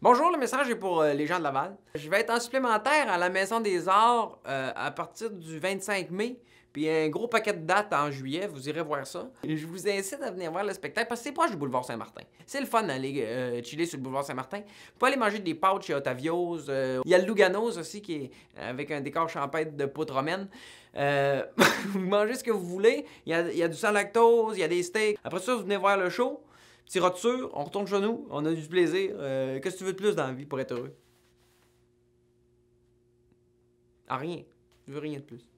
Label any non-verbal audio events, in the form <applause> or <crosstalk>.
Bonjour, le message est pour euh, les gens de Laval. Je vais être en supplémentaire à la Maison des Arts euh, à partir du 25 mai. Puis un gros paquet de dates en juillet, vous irez voir ça. Et je vous incite à venir voir le spectacle parce que c'est proche du boulevard Saint-Martin. C'est le fun d'aller euh, chiller sur le boulevard Saint-Martin. Vous pouvez aller manger des pâtes chez Otavio's. Il y a le Lugano's aussi qui est avec un décor champêtre de poutre romaine. <laughs> vous mangez ce que vous voulez. Il y a, y a du sans lactose, il y a des steaks. Après ça, vous venez voir le show. T'iras-tu roture, on retourne chez nous, on a du plaisir. Euh, qu'est-ce que tu veux de plus dans la vie pour être heureux? Ah, rien. Je veux rien de plus.